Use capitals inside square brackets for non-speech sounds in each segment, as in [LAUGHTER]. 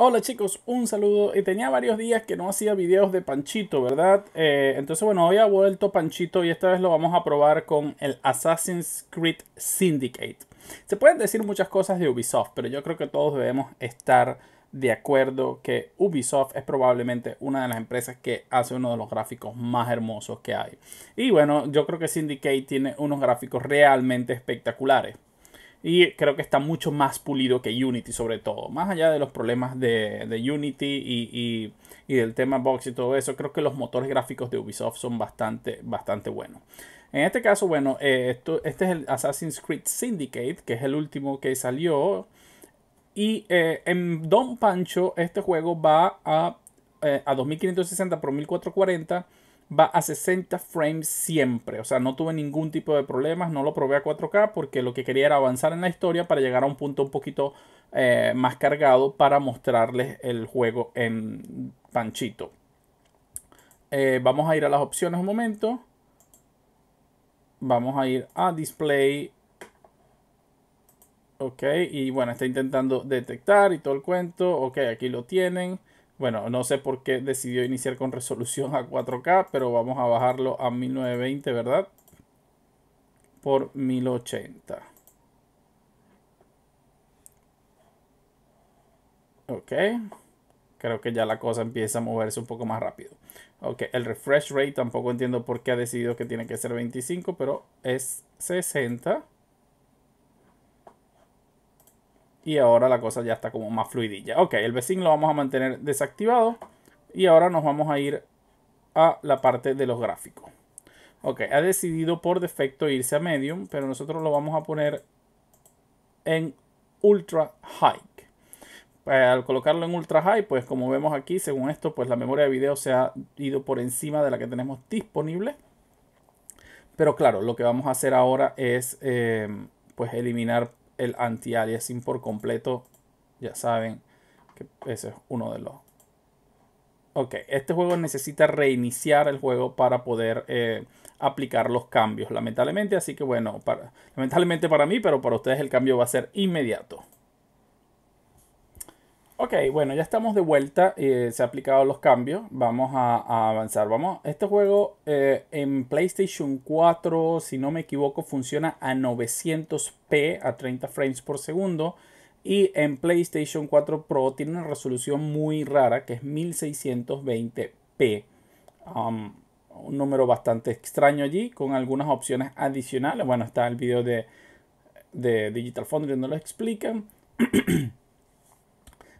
Hola chicos, un saludo. Y eh, tenía varios días que no hacía videos de Panchito, ¿verdad? Eh, entonces, bueno, hoy ha vuelto Panchito y esta vez lo vamos a probar con el Assassin's Creed Syndicate. Se pueden decir muchas cosas de Ubisoft, pero yo creo que todos debemos estar de acuerdo que Ubisoft es probablemente una de las empresas que hace uno de los gráficos más hermosos que hay. Y bueno, yo creo que Syndicate tiene unos gráficos realmente espectaculares y creo que está mucho más pulido que Unity sobre todo. Más allá de los problemas de, Unity y, del tema box y todo eso, creo que los motores gráficos de Ubisoft son bastante, bastante buenos. En este caso, bueno, eh, esto, este es el Assassin's Creed Syndicate, que es el último que salió. Y eh, en Don Pancho, este juego va a, eh, a 2560 por 1440 va a 60 frames siempre. O sea, no tuve ningún tipo de problemas, no lo probé a 4K porque lo que quería era avanzar en la historia para llegar a un punto un poquito eh, más cargado para mostrarles el juego en panchito. Eh, vamos a ir a las opciones un momento. Vamos a ir a display. Ok, y bueno, está intentando detectar y todo el cuento. Ok, aquí lo tienen. Bueno, no sé por qué decidió iniciar con resolución a 4K, pero vamos a bajarlo a 1920, ¿verdad? Por 1080. Ok. Creo que ya la cosa empieza a moverse un poco más rápido. Ok, el refresh rate tampoco entiendo por qué ha decidido que tiene que ser 25, pero es 60. y ahora la cosa ya está como más fluidilla. Ok, el vecino lo vamos a mantener desactivado y ahora nos vamos a ir a la parte de los gráficos. Ok, ha decidido por defecto irse a medium, pero nosotros lo vamos a poner en ultra high. Eh, al colocarlo en ultra high, pues como vemos aquí, según esto, pues la memoria de video se ha ido por encima de la que tenemos disponible. Pero claro, lo que vamos a hacer ahora es eh, pues eliminar el anti-aliasing por completo. Ya saben que ese es uno de los... Ok, este juego necesita reiniciar el juego para poder eh, aplicar los cambios, lamentablemente. Así que bueno, lamentablemente para mí, pero para ustedes el cambio va a ser inmediato. Ok, bueno, ya estamos de vuelta, eh, se han aplicado los cambios, vamos a, avanzar. Vamos, este juego eh, en PlayStation 4, si no me equivoco, funciona a 900p, a 30 frames por segundo. Y en PlayStation 4 Pro tiene una resolución muy rara, que es 1620p. Um, un número bastante extraño allí, con algunas opciones adicionales. Bueno, está el video de, de Digital Foundry donde lo explican. [CLEARS THROAT]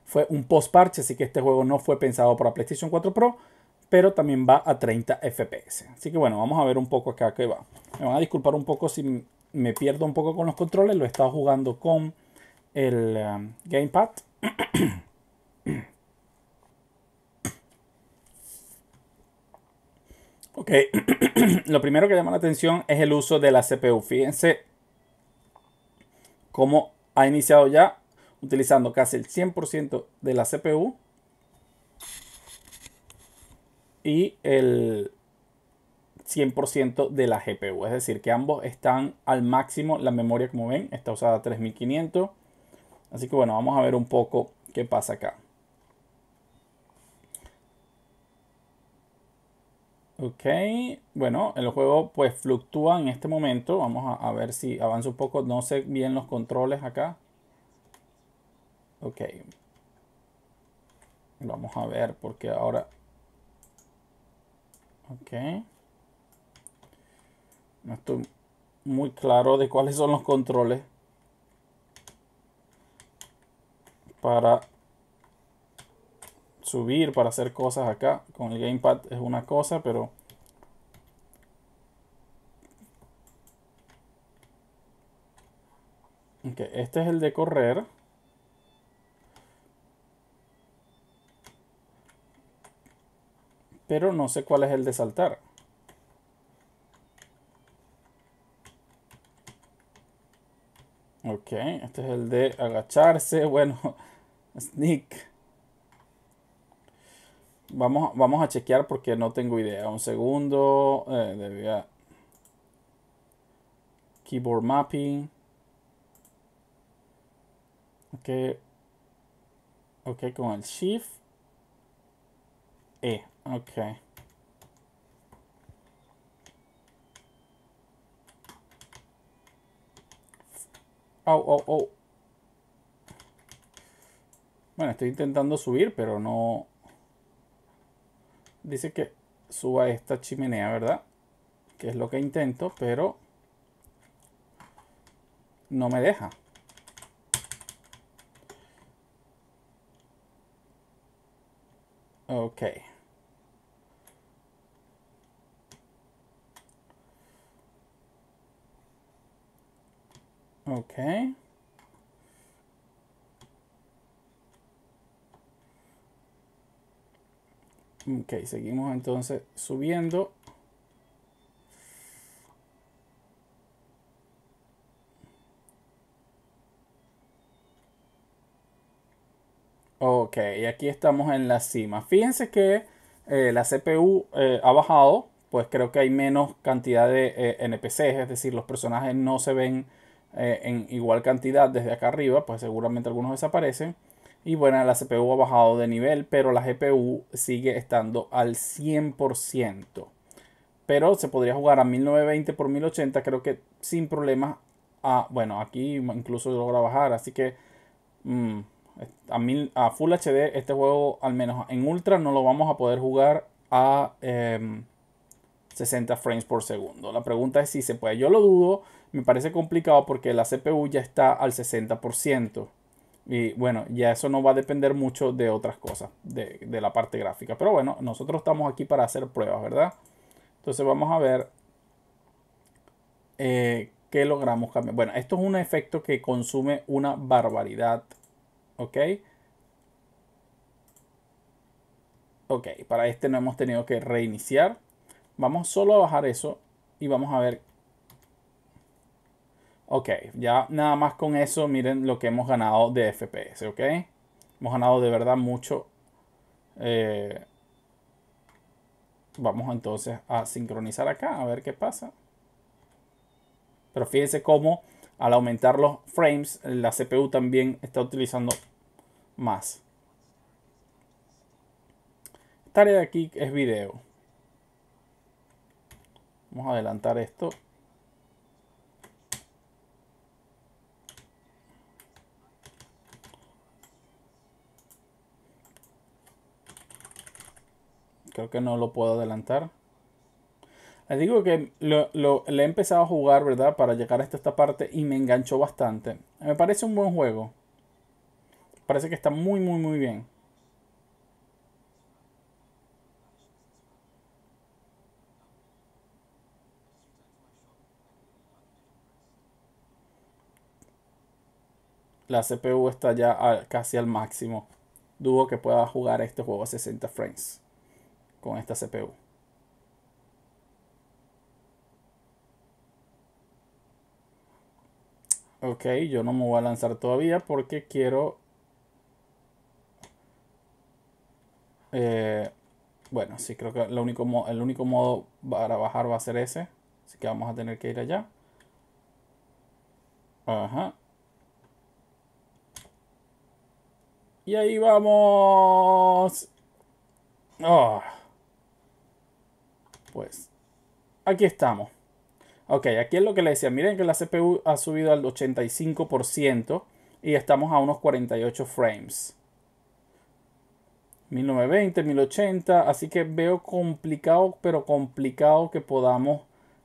Fue un post-parche, así que este juego no fue pensado para PlayStation 4 Pro, pero también va a 30 FPS. Así que bueno, vamos a ver un poco acá qué va. Me van a disculpar un poco si me pierdo un poco con los controles. Lo he estado jugando con el um, gamepad. [COUGHS] ok, [COUGHS] lo primero que llama la atención es el uso de la CPU. Fíjense cómo ha iniciado ya utilizando casi el 100% de la CPU y el 100% de la GPU. Es decir, que ambos están al máximo. La memoria, como ven, está usada a 3500. Así que bueno, vamos a ver un poco qué pasa acá. Ok, bueno, el juego pues fluctúa en este momento. Vamos a, a ver si avanza un poco. No sé bien los controles acá. Ok. Vamos a ver, porque ahora... Ok. No estoy muy claro de cuáles son los controles para subir, para hacer cosas acá. Con el gamepad es una cosa, pero... Okay, este es el de correr. Pero no sé cuál es el de saltar. Ok, este es el de agacharse. Bueno, [LAUGHS] sneak. Vamos, vamos a chequear porque no tengo idea. Un segundo. Eh, debía... Keyboard mapping. Ok. Ok, con el shift. E. Okay. Oh, oh, oh. Bueno, estoy intentando subir, pero no... Dice que suba esta chimenea, ¿verdad? Que es lo que intento, pero... No me deja. Okay. Ok. Ok, seguimos entonces subiendo. Ok, aquí estamos en la cima. Fíjense que eh, la CPU eh, ha bajado, pues creo que hay menos cantidad de eh, NPCs, es decir, los personajes no se ven eh, en igual cantidad desde acá arriba, pues seguramente algunos desaparecen. Y bueno, la CPU ha bajado de nivel, pero la GPU sigue estando al 100%. Pero se podría jugar a 1920 por 1080, creo que sin problemas. A, ah, bueno, aquí incluso logra bajar, así que mm, a, a Full HD este juego, al menos en Ultra, no lo vamos a poder jugar a 60 em, frames por segundo. La pregunta es si se puede. Yo lo dudo me parece complicado porque la CPU ya está al 60%. Y bueno, ya eso no va a depender mucho de otras cosas, de, la parte gráfica. Pero bueno, nosotros estamos aquí para hacer pruebas, ¿verdad? Entonces vamos a ver eh, qué logramos cambiar. Bueno, esto es un efecto que consume una barbaridad. ¿Ok? Ok, para este no hemos tenido que reiniciar. Vamos solo a bajar eso y vamos a ver Ok, ya nada más con eso, miren lo que hemos ganado de FPS, ¿ok? Hemos ganado de verdad mucho. Eh, vamos entonces a sincronizar acá, a ver qué pasa. Pero fíjense cómo al aumentar los frames, la CPU también está utilizando más. Esta área de aquí es video. Vamos a adelantar esto creo que no lo puedo adelantar. Les digo que le he empezado a jugar, ¿verdad? Para llegar hasta esta parte y me enganchó bastante. Me parece un buen juego. Parece que está muy, muy, muy bien. La CPU está ya casi al máximo. Dudo que pueda jugar este juego a 60 frames con esta CPU. Ok, yo no me voy a lanzar todavía porque quiero... Eh, bueno, sí, creo que el único, el único modo para bajar va a ser ese. Así que vamos a tener que ir allá. Ajá. Y ahí vamos. Ah pues aquí estamos. Ok, aquí es lo que le decía. Miren que la CPU ha subido al 85% y estamos a unos 48 frames. 1920, 1080, así que veo complicado, pero complicado que podamos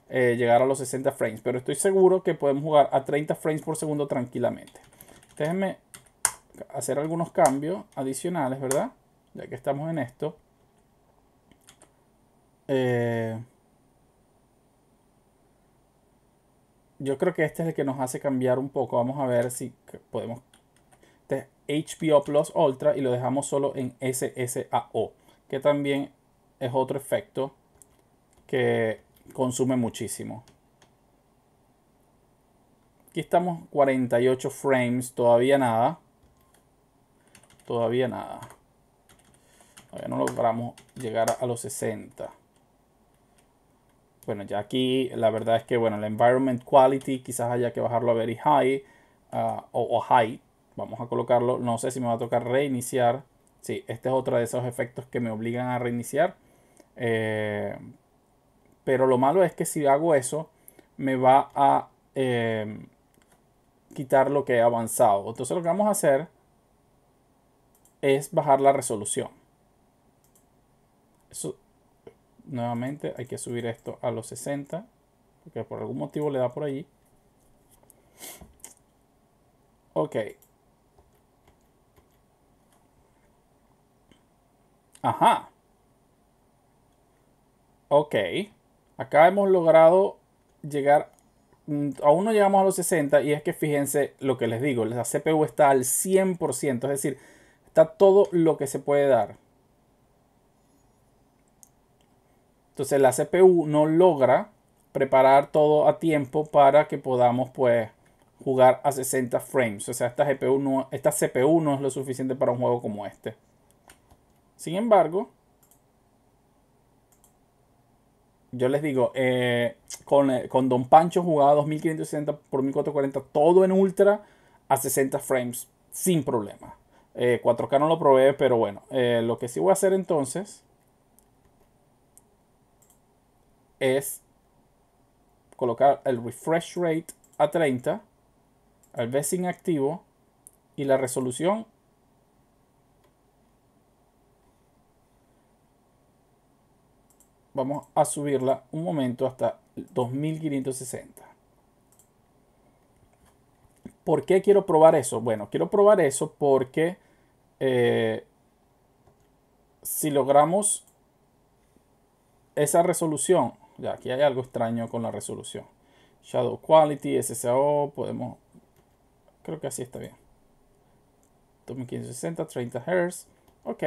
eh, llegar a los 60 frames. Pero estoy seguro que podemos jugar a 30 frames por segundo tranquilamente. Déjenme hacer algunos cambios adicionales, ¿verdad? Ya que estamos en esto. Eh, yo creo que este es el que nos hace cambiar un poco. Vamos a ver si podemos. Este es HBO Plus Ultra y lo dejamos solo en SSAO, que también es otro efecto que consume muchísimo. Aquí estamos 48 frames, todavía nada. Todavía nada. Todavía no logramos llegar a los 60. Bueno, ya aquí la verdad es que, bueno, el environment quality quizás haya que bajarlo a very high uh, o, high. Vamos a colocarlo. No sé si me va a tocar reiniciar. Sí, este es otro de esos efectos que me obligan a reiniciar. Eh, pero lo malo es que si hago eso, me va a eh, quitar lo que he avanzado. Entonces lo que vamos a hacer es bajar la resolución. nuevamente hay que subir esto a los 60 porque por algún motivo le da por allí ok ajá ok acá hemos logrado llegar mm, aún no llegamos a los 60 y es que fíjense lo que les digo la CPU está al 100% es decir está todo lo que se puede dar Entonces la CPU no logra preparar todo a tiempo para que podamos pues jugar a 60 frames. O sea, esta, GPU esta CPU no es lo suficiente para un juego como este. Sin embargo, yo les digo, eh, eh, con, Don Pancho jugaba 2560 por 1440 todo en ultra a 60 frames sin problema. 4K eh, no lo probé, pero bueno, lo que sí voy a hacer entonces es colocar el refresh rate a 30, el vesting activo y la resolución vamos a subirla un momento hasta 2560. ¿Por qué quiero probar eso? Bueno, quiero probar eso porque eh, si logramos esa resolución ya, aquí hay algo extraño con la resolución. Shadow Quality, SSO, podemos... Creo que así está bien. 2560, 30 Hz. Ok.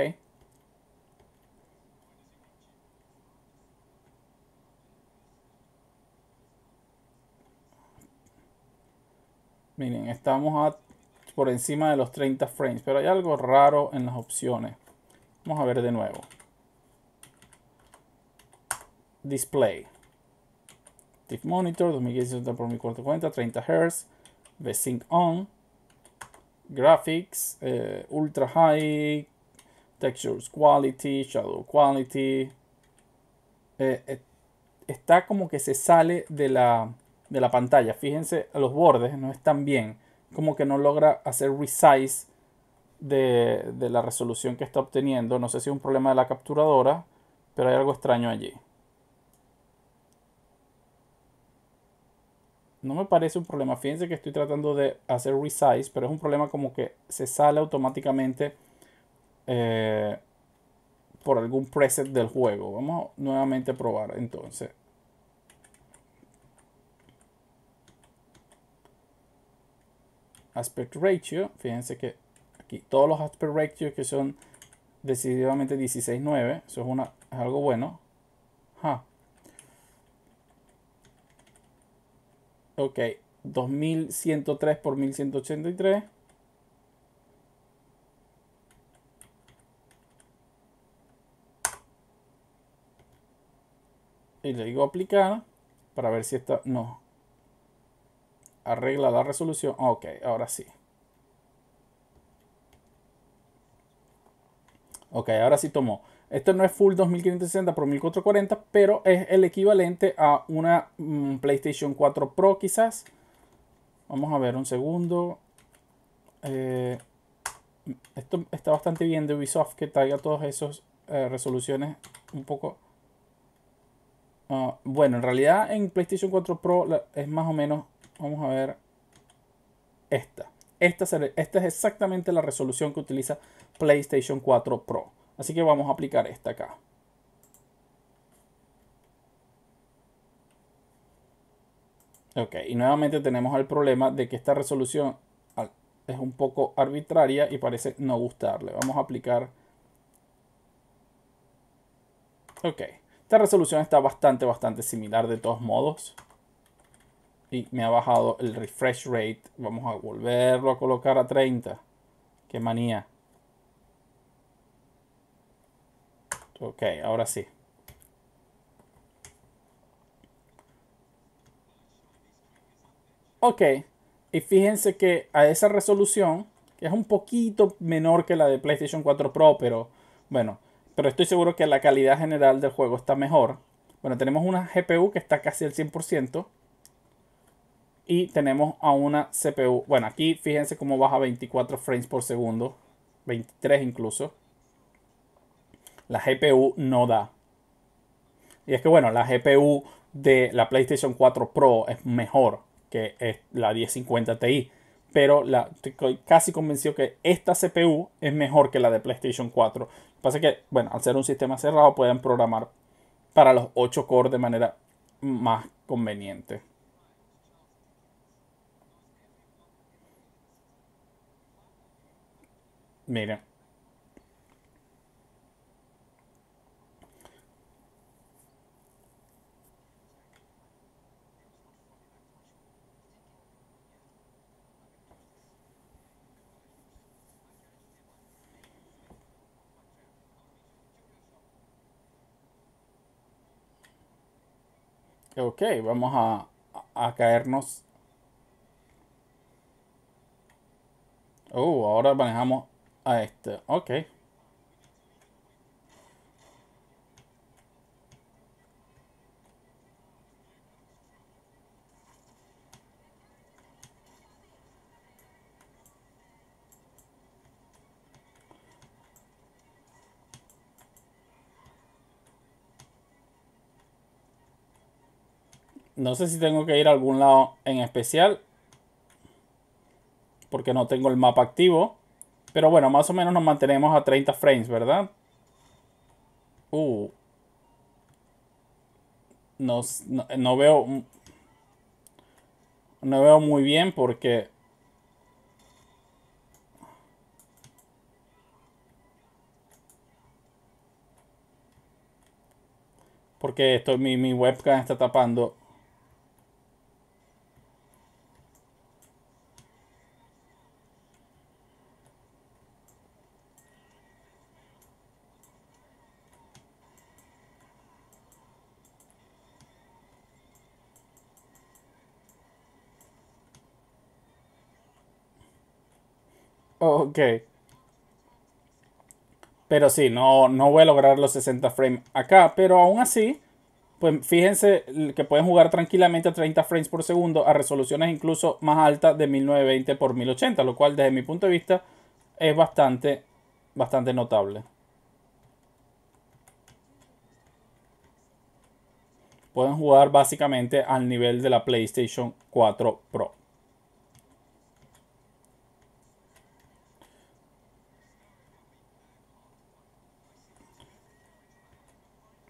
Miren, estamos por encima de los 30 frames, pero hay algo raro en las opciones. Vamos a ver de nuevo display. Tick monitor, 2015 por 1440, 30 Hz, sync on, graphics, eh, ultra high, textures quality, shadow quality. Eh, eh, está como que se sale de la, de la pantalla. Fíjense, los bordes no están bien. Como que no logra hacer resize de, de la resolución que está obteniendo. No sé si es un problema de la capturadora, pero hay algo extraño allí. No me parece un problema. Fíjense que estoy tratando de hacer resize, pero es un problema como que se sale automáticamente eh, por algún preset del juego. Vamos nuevamente a probar entonces. Aspect ratio, fíjense que aquí todos los aspect ratio que son decididamente 16.9, eso es, algo bueno. Ok, 2103 por 1183. Y le digo aplicar para ver si está... No. Arregla la resolución. Ok, ahora sí. Ok, ahora sí tomó. Esto no es full 2560 por 1440, pero es el equivalente a una mm, PlayStation 4 Pro quizás. Vamos a ver un segundo. Eh, esto está bastante bien de Ubisoft que traiga todas esas eh, resoluciones un poco... Ah, bueno, en realidad en PlayStation 4 Pro es más o menos, vamos a ver, esta. Esta, esta es exactamente la resolución que utiliza PlayStation 4 Pro. Así que vamos a aplicar esta acá. Ok, y nuevamente tenemos el problema de que esta resolución ah, es un poco arbitraria y parece no gustarle. Vamos a aplicar... Ok, esta resolución está bastante, bastante similar de todos modos. Y me ha bajado el refresh rate. Vamos a volverlo a colocar a 30. Qué manía. Ok, ahora sí. Ok, y fíjense que a esa resolución, que es un poquito menor que la de PlayStation 4 Pro, pero bueno, pero estoy seguro que la calidad general del juego está mejor. Bueno, tenemos una GPU que está casi al 100% y tenemos a una CPU. Bueno, aquí fíjense cómo baja 24 frames por segundo, 23 incluso la GPU no da. Y es que bueno, la GPU de la PlayStation 4 Pro es mejor que eh, la 1050 Ti. Pero la, estoy casi convencido que esta CPU es mejor que la de PlayStation 4. Lo que pasa es que, bueno, al ser un sistema cerrado, pueden programar para los 8 cores de manera más conveniente. Miren. ok, vamos a, a caernos. Oh, ahora manejamos a este. Ok. No sé si tengo que ir a algún lado en especial. Porque no tengo el mapa activo. Pero bueno, más o menos nos mantenemos a 30 frames, ¿verdad? Uh. No, veo... Mm, no veo muy bien porque... Porque mi, mi webcam está tapando Ok. Pero sí, no, no voy a lograr los 60 frames acá. Pero aún así, pues fíjense que pueden jugar tranquilamente a 30 frames por segundo a resoluciones incluso más altas de 1920 x 1080, lo cual desde mi punto de vista es bastante, bastante notable. Pueden jugar básicamente al nivel de la PlayStation 4 Pro.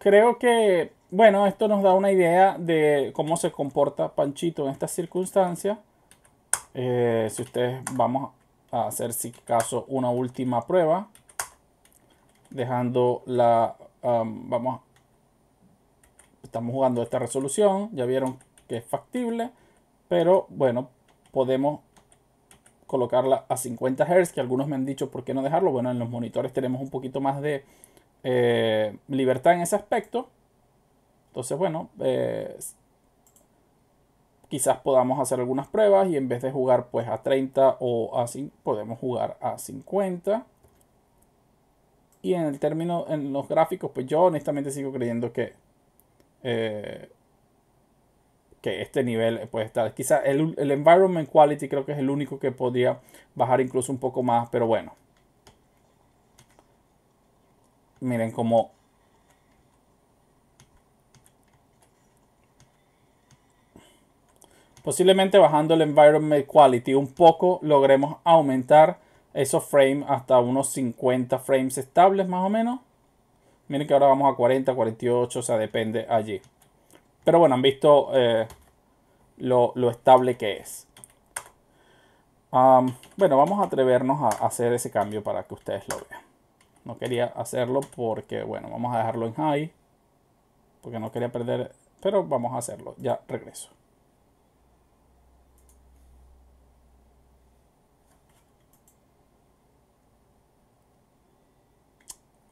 Creo que, bueno, esto nos da una idea de cómo se comporta Panchito en estas circunstancias. Eh, si ustedes vamos a hacer, si caso, una última prueba. Dejando la... vamos... Estamos jugando esta resolución. Ya vieron que es factible. Pero bueno, podemos colocarla a 50 Hz, que algunos me han dicho por qué no dejarlo. Bueno, en los monitores tenemos un poquito más de eh, libertad en ese aspecto. Entonces, bueno, eh, quizás podamos hacer algunas pruebas y en vez de jugar pues a 30 o a 5, podemos jugar a 50. Y en el término, en los gráficos, pues yo honestamente sigo creyendo que, eh, que este nivel puede estar. Quizás el, el environment quality creo que es el único que podría bajar incluso un poco más, pero bueno miren como Posiblemente bajando el environment quality un poco logremos aumentar esos frames hasta unos 50 frames estables más o menos. Miren que ahora vamos a 40, 48, o sea, depende allí. Pero bueno, han visto eh, lo, estable que es. bueno, vamos a atrevernos a hacer ese cambio para que ustedes lo vean. No quería hacerlo porque, bueno, vamos a dejarlo en high. Porque no quería perder. Pero vamos a hacerlo. Ya regreso.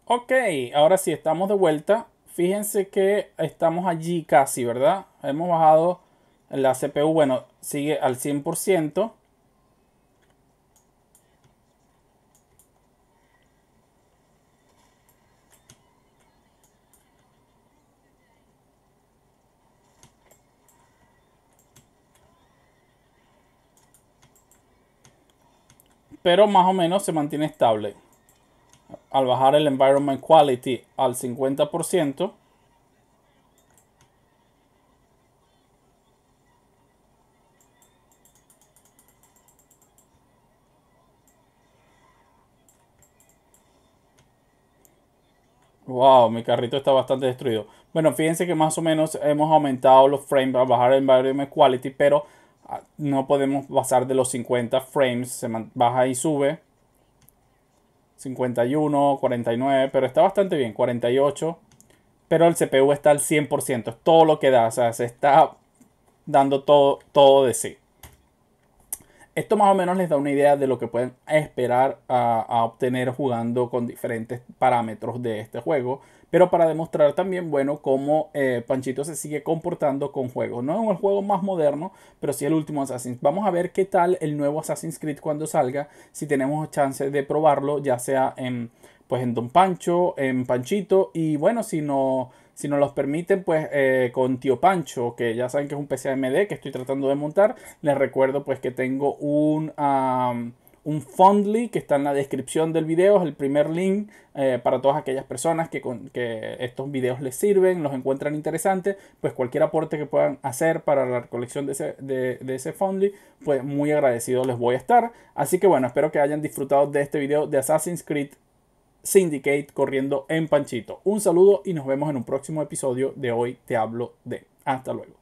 Ok, ahora sí, estamos de vuelta. Fíjense que estamos allí casi, ¿verdad? Hemos bajado la CPU, bueno, sigue al 100%. pero más o menos se mantiene estable. Al bajar el Environment Quality al 50%, Wow, mi carrito está bastante destruido. Bueno, fíjense que más o menos hemos aumentado los frames al bajar el environment quality, pero Ah, no podemos pasar de los 50 frames, se baja y sube. 51, 49, pero está bastante bien, 48. Pero el CPU está al 100%, es todo lo que da, o sea, se está dando todo, todo de sí. Esto más o menos les da una idea de lo que pueden esperar a, a obtener jugando con diferentes parámetros de este juego pero para demostrar también, bueno, cómo eh, Panchito se sigue comportando con juegos. No es un juego más moderno, pero sí el último Assassin's. Vamos a ver qué tal el nuevo Assassin's Creed cuando salga, si tenemos chance de probarlo, ya sea en, pues, en Don Pancho, en Panchito, y bueno, si no si nos los permiten, pues eh, con Tío Pancho, que ya saben que es un PC AMD que estoy tratando de montar. Les recuerdo pues que tengo un, un Fondly que está en la descripción del video, es el primer link eh, para todas aquellas personas que, con, estos videos les sirven, los encuentran interesantes, pues cualquier aporte que puedan hacer para la recolección de ese, de, de ese Fondly, pues muy agradecido les voy a estar. Así que bueno, espero que hayan disfrutado de este video de Assassin's Creed Syndicate corriendo en Panchito. Un saludo y nos vemos en un próximo episodio de Hoy Te Hablo de. Hasta luego.